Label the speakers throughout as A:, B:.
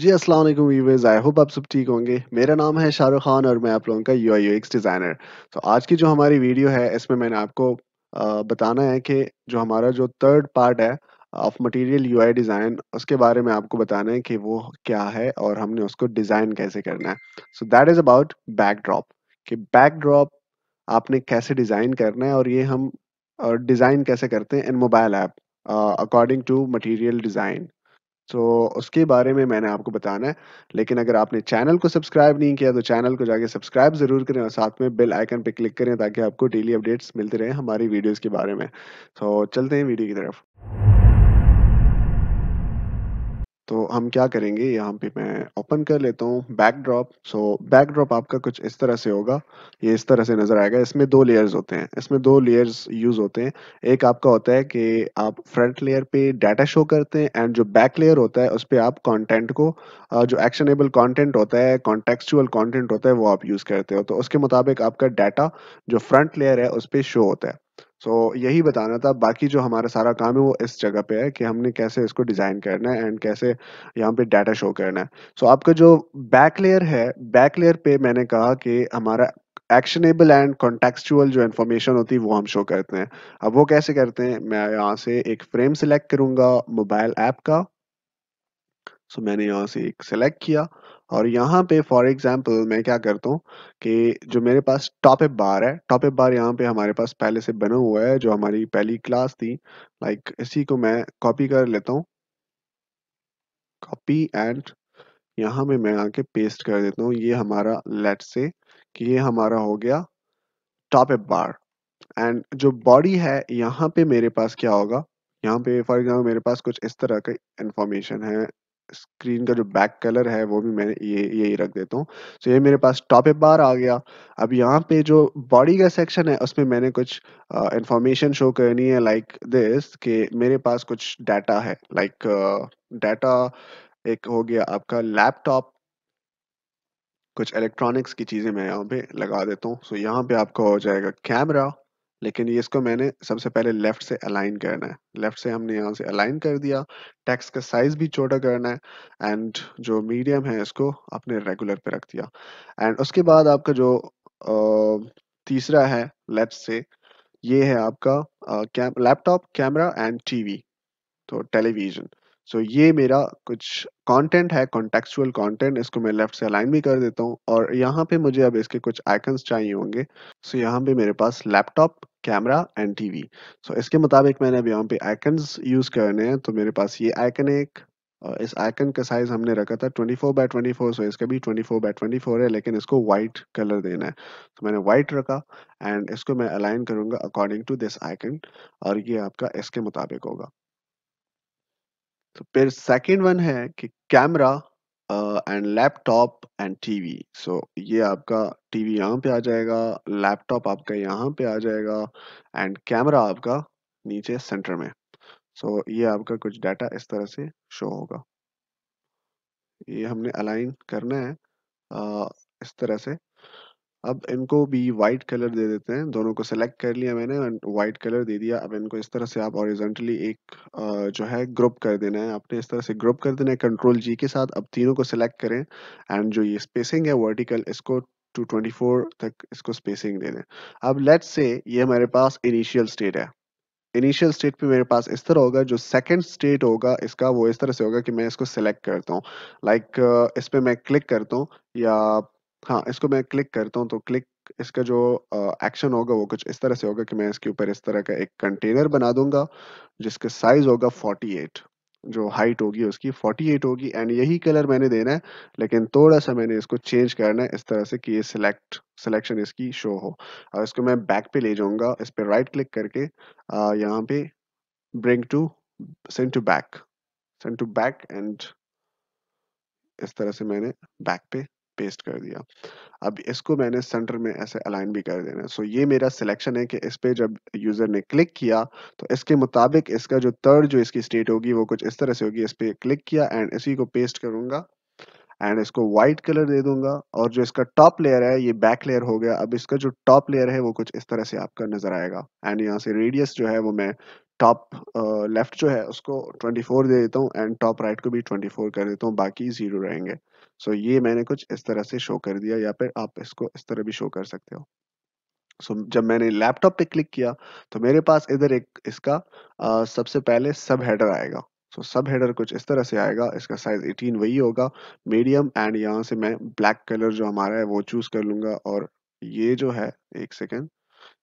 A: जी अस्सलाम वालेकुम I hope आप सब ठीक होंगे मेरा नाम है शाहरुख खान और मैं आप लोगों का यू आई डिज़ाइनर तो आज की जो हमारी वीडियो है इसमें मैंने आपको बताना है कि जो हमारा जो थर्ड पार्ट है ऑफ मटेरियल यूआई डिज़ाइन उसके बारे में आपको बताना है कि वो क्या है और हमने उसको डिज़ाइन कैसे करना है so that is about backdrop कि बैकड्रॉप आपने कैसे डिज़ाइन करना है और ये हम डिज़ाइन कैसे करते हैं in mobile app according to material design तो उसके बारे में मैंने आपको बताना है, लेकिन अगर आपने चैनल को सब्सक्राइब नहीं किया, तो चैनल को जाके सब्सक्राइब ज़रूर करें और साथ में बेल आइकन पे क्लिक करें ताकि आपको डेली अपडेट्स मिलते रहें हमारी वीडियोज़ के बारे में। तो चलते हैं वीडियो की तरफ। तो हम क्या करेंगे यहाँ पे मैं ओपन कर लेता हूँ बैकड्रॉप सो बैकड्रॉप आपका कुछ इस तरह से होगा ये इस तरह से नज़र आएगा इसमें दो लेयर्स होते हैं इसमें दो लेयर्स यूज़ होते हैं एक आपका होता है कि आप फ्रंट लेयर पे डाटा शो करते हैं एंड जो बैक लेयर होता है उस पर आप कॉन्टेंट को जो एक्शनेबल कॉन्टेंट होता है कॉन्टेक्चुअल कॉन्टेंट होता है वो आप यूज़ करते हो तो उसके मुताबिक आपका डाटा जो फ्रंट लेयर है उस पर शो होता है सो so, यही बताना था बाकी जो हमारा सारा काम है वो इस जगह पे है कि हमने कैसे इसको डिज़ाइन करना है एंड कैसे यहाँ पे डाटा शो करना है सो so, आपका जो बैक लेयर है बैक लेयर पे मैंने कहा कि हमारा एक्शनेबल एंड कॉन्टेक्चुअल जो इन्फॉर्मेशन होती है वो हम शो करते हैं अब वो कैसे करते हैं मैं यहाँ से एक फ्रेम सिलेक्ट करूंगा मोबाइल ऐप का सो so, मैंने यहाँ से एक सिलेक्ट किया और यहाँ पे फॉर एग्जाम्पल मैं क्या करता हूँ कि जो मेरे पास टॉप अप बार है टॉप एप बार यहाँ पे हमारे पास पहले से बना हुआ है जो हमारी पहली क्लास थी लाइक इसी को मैं कॉपी कर लेता हूँ कॉपी एंड यहाँ पे मैं आके पेस्ट कर देता हूँ ये हमारा लेट से कि ये हमारा हो गया टॉप अप बार एंड जो बॉडी है यहाँ पे मेरे पास क्या होगा यहाँ पे फॉर एग्जाम्पल मेरे पास कुछ इस तरह का इंफॉर्मेशन है स्क्रीन का जो बैक कलर है वो भी मैंने ये यही रख देता हूँ सो तो ये मेरे पास टॉप ए बार आ गया अब यहाँ पे जो बॉडी का सेक्शन है उसमें मैंने कुछ इंफॉर्मेशन शो करनी है लाइक दिस कि मेरे पास कुछ डाटा है लाइक डाटा एक हो गया आपका लैपटॉप कुछ इलेक्ट्रॉनिक्स की चीज़ें मैं यहाँ पे लगा देता हूँ सो so यहाँ पे आपका हो जाएगा कैमरा लेकिन ये इसको मैंने सबसे पहले लेफ्ट से अलाइन करना है लेफ्ट से हमने यहाँ से अलाइन कर दिया टैक्स का साइज भी छोटा करना है एंड जो मीडियम है इसको अपने रेगुलर पे रख दिया एंड उसके बाद आपका जो आ, तीसरा है लेफ्ट से ये है आपका लैपटॉप कैमरा एंड टीवी तो टेलीविजन सो so, ये मेरा कुछ कंटेंट है कॉन्टेक्चुअल कंटेंट इसको मैं लेफ्ट से अलाइन भी कर देता हूँ और यहाँ पे मुझे अब इसके कुछ आइकन्स चाहिए होंगे सो so, यहाँ पे मेरे पास laptop camera and TV so इसके मुताबिक मैंने अब यहाँ पे आइकन्स यूज करने हैं तो मेरे पास ये आइकन एक और इस आइकन का साइज हमने रखा था 24 फोर बाय ट्वेंटी सो इसका भी 24 फोर बाय ट्वेंटी है लेकिन इसको वाइट कलर देना है तो मैंने वाइट रखा एंड इसको मैं अलाइन करूंगा अकॉर्डिंग टू दिस आइकन और ये आपका इसके मुताबिक होगा तो फिर सेकेंड वन है कि camera and laptop and TV so ये आपका टीवी यहाँ पे आ जाएगा लैपटॉप आपका यहाँ पे आ जाएगा एंड कैमरा आपका नीचे सेंटर में सो so, ये आपका कुछ डाटा इस तरह से शो होगा ये हमने अलाइन करना है आ, इस तरह से अब इनको भी वाइट कलर दे देते हैं दोनों को सेलेक्ट कर लिया मैंने वाइट कलर दे दिया अब इनको इस तरह से आप ऑरिजेंटली एक जो है ग्रुप कर देना है आपने इस तरह से ग्रुप कर देना है कंट्रोल जी के साथ अब तीनों को सेलेक्ट करें एंड जो ये स्पेसिंग है वर्टिकल इसको 224 तक इसको स्पेसिंग दे दें अब लेट से ये हमारे पास इनिशियल स्टेट है इनिशियल स्टेट पे मेरे पास इस तरह होगा जो सेकंड स्टेट होगा इसका वो इस तरह से होगा कि मैं इसको सेलेक्ट करता हूँ लाइक like, uh, इस पर मैं क्लिक करता हूँ या हाँ, इसको मैं क्लिक करता हूँ तो क्लिक इसका जो एक्शन होगा वो कुछ इस तरह से होगा कि मैं इसके ऊपर इस तरह का एक कंटेनर बना दूंगा जिसके साइज़ होगा 48 जो हाइट होगी उसकी 48 होगी एंड यही कलर मैंने देना है, लेकिन थोड़ा-सा मैंने इसको चेंज करना है इस तरह से कि ये सिलेक्ट सिलेक्शन इसकी शो हो। और इसको मैं बैक पे ले जाऊंगा इस पर राइट क्लिक करके यहाँ पे bring to send to back send to back and इस तरह से मैंने बैक पे पेस्ट कर दिया अब इसको मैंने सेंटर में ऐसे अलाइन भी कर देना सो ये मेरा सिलेक्शन है कि इस पे जब यूज़र ने क्लिक किया तो इसके मुताबिक इसका जो थर्ड जो इसकी स्टेट होगी वो कुछ इस तरह से होगी इस पे क्लिक किया एंड इसी को पेस्ट करूंगा एंड इसको व्हाइट कलर दे दूंगा और जो इसका टॉप लेयर है ये बैक लेयर हो गया अब इसका जो टॉप लेयर है वो कुछ इस तरह से आपका नजर आएगा एंड यहाँ से रेडियस जो है वो मैं टॉप लेफ्ट uh, जो है उसको 24 दे देता हूँ एंड टॉप राइट को भी 24 कर देता हूँ बाकी जीरो रहेंगे सो so, ये मैंने कुछ इस तरह से शो कर दिया या फिर आप इसको इस तरह भी शो कर सकते हो सो so, जब मैंने लैपटॉप पे क्लिक किया तो मेरे पास इधर एक इसका आ, सबसे पहले सब हेडर आएगा सो सब हेडर कुछ इस तरह से आएगा इसका साइज 18 वही होगा मीडियम एंड यहाँ से मैं ब्लैक कलर जो हमारा है वो चूज कर लूंगा और ये जो है एक सेकेंड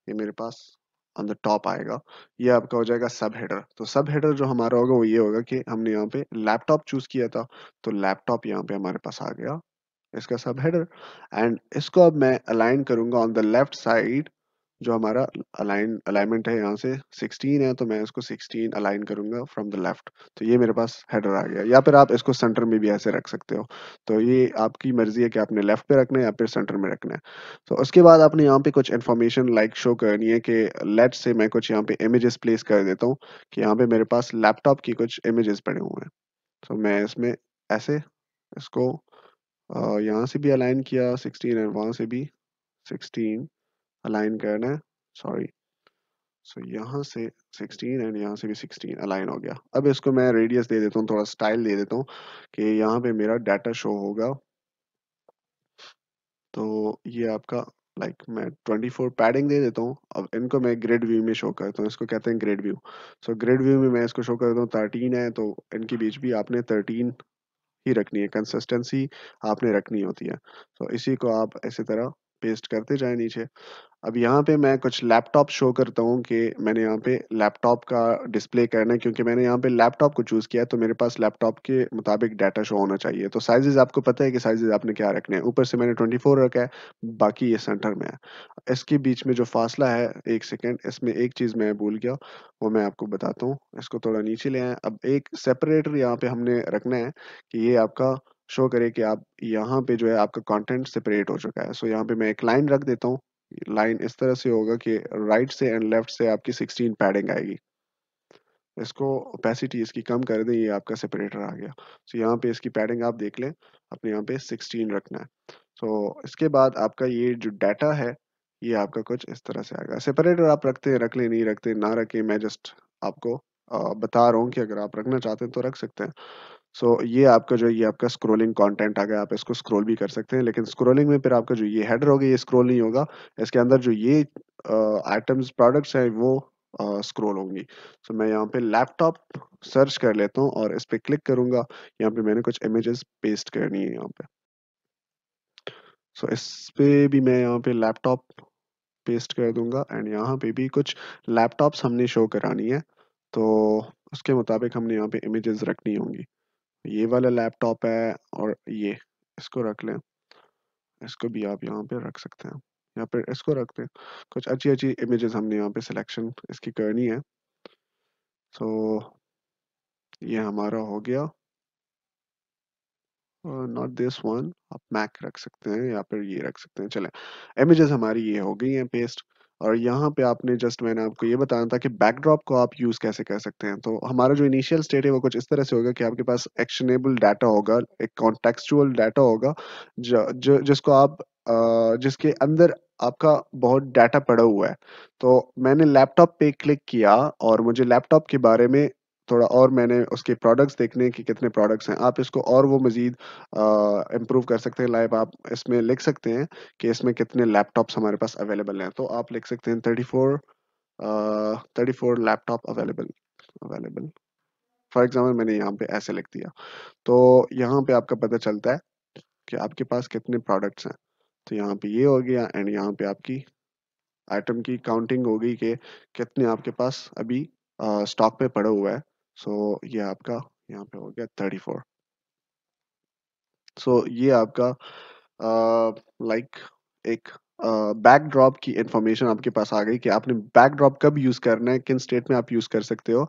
A: ये मेरे पास ऑन द टॉप आएगा ये आपका हो जाएगा सब हेडर तो सब हेडर जो हमारा होगा वो ये होगा कि हमने यहाँ पे लैपटॉप चूज किया था तो लैपटॉप यहाँ पे हमारे पास आ गया इसका सब हेडर एंड इसको अब मैं अलाइन करूंगा ऑन द लेफ्ट साइड जो हमारा अलाइन अलाइनमेंट है यहाँ से 16 है तो मैं इसको 16 अलाइन करूंगा फ्रॉम द लेफ्ट तो ये मेरे पास हेडर आ गया या फिर आप इसको सेंटर में भी ऐसे रख सकते हो तो ये आपकी मर्जी है कि आपने लेफ्ट पे रखना है या फिर सेंटर में रखना है तो उसके बाद आपने यहाँ पे कुछ इन्फॉर्मेशन लाइक शो करनी है कि लेट से मैं कुछ यहाँ पे इमेजेस प्लेस कर देता हूँ कि यहाँ पे मेरे पास लैपटॉप की कुछ इमेजेस पड़े हुए हैं तो मैं इसमें ऐसे इसको यहाँ से भी अलाइन किया सिक्सटीन एंड वहाँ से भी सिक्सटीन अलाइन करना है सॉरी सो so, यहाँ से 16 एंड यहाँ से भी 16 अलाइन हो गया अब इसको मैं रेडियस दे देता हूँ थोड़ा स्टाइल दे देता हूँ कि यहाँ पे मेरा डाटा शो होगा तो ये आपका लाइक like, मैं 24 पैडिंग दे देता हूँ अब इनको मैं ग्रेड व्यू में शो करता हूँ इसको कहते हैं grid view so grid view में मैं इसको शो करता हूँ थर्टीन है तो इनके बीच भी आपने थर्टीन ही रखनी है कंसिस्टेंसी आपने रखनी होती है तो so, इसी को आप इसी तरह पेस्ट करते जाए नीचे अब यहाँ पे मैं कुछ लैपटॉप शो करता हूँ कि मैंने यहाँ पे लैपटॉप का डिस्प्ले करना है क्योंकि मैंने यहाँ पे लैपटॉप को चूज़ किया है तो मेरे पास लैपटॉप के मुताबिक डाटा शो होना चाहिए तो साइजेस आपको पता है कि साइजेस आपने क्या रखने हैं ऊपर से मैंने 24 रखा है बाकी ये सेंटर में है इसके बीच में जो फासला है एक सेकेंड इसमें एक चीज़ मैं भूल गया वो मैं आपको बताता हूँ इसको थोड़ा नीचे ले आए अब एक सेपरेटर यहाँ पे हमने रखना है कि ये आपका शो करे कि आप यहाँ पे जो है आपका कंटेंट सेपरेट हो चुका है सो so, यहाँ पे मैं एक लाइन रख देता हूँ लाइन इस तरह से होगा कि राइट से एंड लेफ्ट से आपकी 16 पैडिंग आएगी इसको ओपेसिटी इसकी कम कर दें ये आपका सेपरेटर आ गया सो so, यहाँ पे इसकी पैडिंग आप देख लें अपने यहाँ पे 16 रखना है सो so, इसके बाद आपका ये जो डाटा है ये आपका कुछ इस तरह से आएगा सेपरेटर आप रखते रख लें नहीं रखते ना रखें मैं जस्ट आपको बता रहा हूँ कि अगर आप रखना चाहते हैं तो रख सकते हैं सो so, ये आपका जो ये आपका स्क्रोलिंग कॉन्टेंट आ गया आप इसको स्क्रोल भी कर सकते हैं लेकिन स्क्रोलिंग में फिर आपका जो ये हेडर होगा ये स्क्रोल नहीं होगा इसके अंदर जो ये आइटम्स प्रोडक्ट्स हैं वो स्क्रोल होंगी सो मैं यहाँ पे लैपटॉप सर्च कर लेता हूँ और इस पर क्लिक करूंगा यहाँ पे मैंने कुछ इमेजेस पेस्ट करनी है यहाँ पे सो so, इस पे भी मैं यहाँ पे लैपटॉप पेस्ट कर दूंगा एंड यहाँ पे भी कुछ लैपटॉप्स हमने शो करानी है तो उसके मुताबिक हमने यहाँ पे इमेजेस रखनी होंगी ये वाला लैपटॉप है और ये इसको रख लें इसको भी आप यहाँ पे रख सकते हैं या फिर इसको रखते हैं कुछ अच्छी अच्छी इमेजेस हमने यहाँ पे सिलेक्शन इसकी करनी है सो so, ये हमारा हो गया नॉट दिस वन आप मैक रख सकते हैं या फिर ये रख सकते हैं चले इमेजेस हमारी ये हो गई हैं पेस्ट और यहाँ पे आपने जस्ट मैंने आपको ये बताना था कि बैकड्रॉप को आप यूज़ कैसे कर सकते हैं तो हमारा जो इनिशियल स्टेट है वो कुछ इस तरह से होगा कि आपके पास एक्शनेबल डाटा होगा एक कॉन्टेक्चुअल डाटा होगा जो, जो जिसको आप जिसके अंदर आपका बहुत डाटा पड़ा हुआ है तो मैंने लैपटॉप पे क्लिक किया और मुझे लैपटॉप के बारे में थोड़ा और मैंने उसके प्रोडक्ट्स देखने कि कितने प्रोडक्ट्स हैं आप इसको और वो मज़ीद इम्प्रूव कर सकते हैं लाइव आप इसमें लिख सकते हैं कि इसमें कितने लैपटॉप्स हमारे पास अवेलेबल हैं तो आप लिख सकते हैं thirty four thirty four laptop available available for example मैंने यहाँ पे ऐसे लिख दिया तो यहाँ पे आपका पता चलता है कि आपके पास कितने प्रोडक्ट्स हैं तो यहाँ पे ये हो गया एंड यहाँ पे आपकी आइटम की काउंटिंग हो गई कि कितने आपके पास अभी स्टॉक पे पड़ा हुआ है सो so, ये आपका यहाँ पे हो गया थर्टी फोर सो ये आपका लाइक uh, like, एक बैकड्रॉप uh, की इंफॉर्मेशन आपके पास आ गई कि आपने बैकड्रॉप कब यूज़ करना है किन स्टेट में आप यूज़ कर सकते हो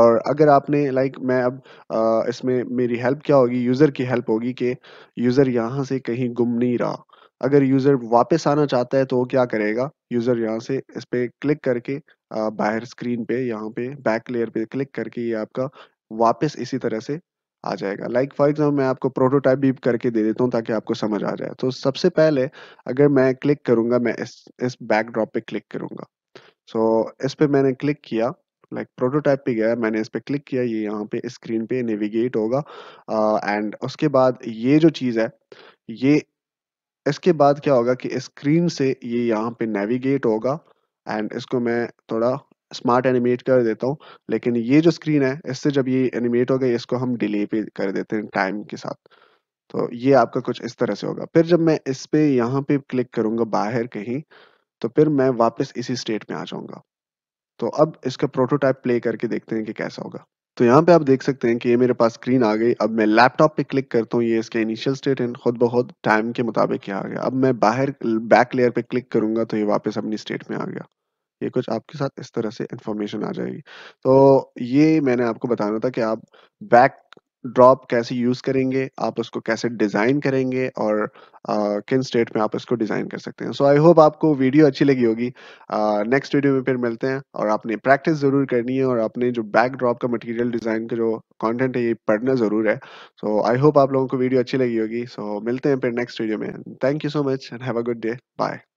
A: और अगर आपने लाइक like, मैं अब uh, इसमें मेरी हेल्प क्या होगी यूज़र की हेल्प होगी कि यूज़र यहाँ से कहीं गुम नहीं रहा अगर यूज़र वापस आना चाहता है तो वो क्या करेगा यूज़र यहाँ से इस पर क्लिक करके बाहर स्क्रीन पे यहाँ पे बैक लेयर पे क्लिक करके ये आपका वापस इसी तरह से आ जाएगा लाइक फॉर एग्जाम्पल मैं आपको प्रोटोटाइप भी करके दे देता हूँ ताकि आपको समझ आ जाए तो सबसे पहले अगर मैं क्लिक करूंगा मैं इस इस बैकड्रॉप पे क्लिक करूंगा सो so, इस पे मैंने क्लिक किया लाइक प्रोटोटाइप पे गया मैंने इस पे क्लिक किया ये यहाँ पे स्क्रीन पे नेविगेट होगा एंड uh, उसके बाद ये जो चीज़ है ये इसके बाद क्या होगा कि स्क्रीन से ये यहाँ पे नेविगेट होगा एंड इसको मैं थोड़ा स्मार्ट एनिमेट कर देता हूँ लेकिन ये जो स्क्रीन है इससे जब ये एनिमेट हो गई इसको हम डिले पे कर देते हैं टाइम के साथ तो ये आपका कुछ इस तरह से होगा फिर जब मैं इस पे यहाँ पे क्लिक करूंगा बाहर कहीं तो फिर मैं वापस इसी स्टेट में आ जाऊंगा तो अब इसका प्रोटोटाइप प्ले करके देखते हैं कि कैसा होगा तो यहाँ पे आप देख सकते हैं कि ये मेरे पास स्क्रीन आ गई अब मैं लैपटॉप पे क्लिक करता हूँ ये इसके इनिशियल स्टेट एंड खुद बहुत टाइम के मुताबिक ये आ गया अब मैं बाहर बैक लेयर पे क्लिक करूंगा तो ये वापस अपनी स्टेट में आ गया ये कुछ आपके साथ इस तरह से इन्फॉर्मेशन आ जाएगी तो ये मैंने आपको बताना था कि आप बैक ड्रॉप कैसे यूज करेंगे आप उसको कैसे डिजाइन करेंगे और आ, किन स्टेट में आप इसको डिजाइन कर सकते हैं सो आई होप आपको वीडियो अच्छी लगी होगी नेक्स्ट वीडियो में फिर मिलते हैं और आपने प्रैक्टिस जरूर करनी है और आपने जो बैक ड्रॉप का मटेरियल डिजाइन का जो कंटेंट है ये पढ़ना जरूर है सो आई होप आप लोगों को वीडियो अच्छी लगी होगी सो so, मिलते हैं फिर नेक्स्ट वीडियो में thank you so much and have a good day bye